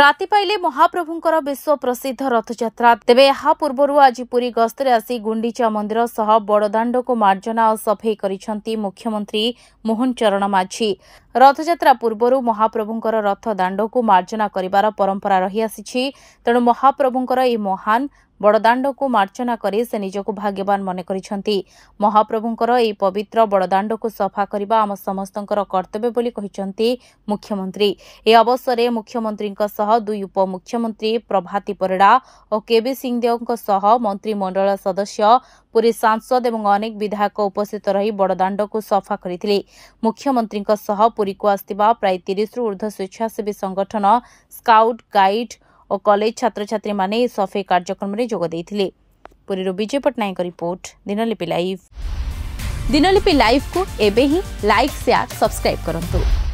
ରାତି ପାଇଲେ ମହାପ୍ରଭୁଙ୍କର ବିଶ୍ୱ ପ୍ରସିଦ୍ଧ ରଥଯାତ୍ରା ତେବେ ଏହା ପୂର୍ବରୁ ଆଜି ପୁରୀ ଗସ୍ତରେ ଆସି ଗୁଣ୍ଡିଚା ମନ୍ଦିର ସହ ବଡ଼ଦାଣ୍ଡକୁ ମାର୍ଜନା ଓ ସଫେଇ କରିଛନ୍ତି ମୁଖ୍ୟମନ୍ତ୍ରୀ ମୋହନ ଚରଣ ମାଝୀ ରଥଯାତ୍ରା ପୂର୍ବରୁ ମହାପ୍ରଭୁଙ୍କର ରଥ ଦାଣ୍ଡକୁ ମାର୍ଜନା କରିବାର ପରମ୍ପରା ରହିଆସିଛି ତେଣୁ ମହାପ୍ରଭୁଙ୍କର ଏହି ମହାନ ବଡ଼ଦାଣ୍ଡକୁ ମାର୍ଜନା କରି ସେ ନିଜକୁ ଭାଗ୍ୟବାନ ମନେ କରିଛନ୍ତି ମହାପ୍ରଭୁଙ୍କର ଏହି ପବିତ୍ର ବଡ଼ଦାଣ୍ଡକୁ ସଫା କରିବା ଆମ ସମସ୍ତଙ୍କର କର୍ତ୍ତବ୍ୟ ବୋଲି କହିଛନ୍ତି ମୁଖ୍ୟମନ୍ତ୍ରୀ ଏହି ଅବସରରେ ମୁଖ୍ୟମନ୍ତ୍ରୀଙ୍କ ସହ ଦୁଇ ଉପମୁଖ୍ୟମନ୍ତ୍ରୀ ପ୍ରଭାତୀ ପରିଡ଼ା ଓ କେବି ସିଂହଦେଓଙ୍କ ସହ ମନ୍ତ୍ରିମଣ୍ଡଳ ସଦସ୍ୟ पूरी सांसद और अनेक विधायक उपस्थित रही बड़दाण्ड को सफा कर मुख्यमंत्री पूरी को आसवा प्राय तीस ऊर्ध स्वेच्छासेवी संगठन स्काउट गाइड और कलेज छात्र छात्री मैंने सफे कार्यक्रम में जोगद पूरी Vijay Pattanayak report Dinalipi live Dinalipi live को लाइक सेयार सब्सक्राइब करूँ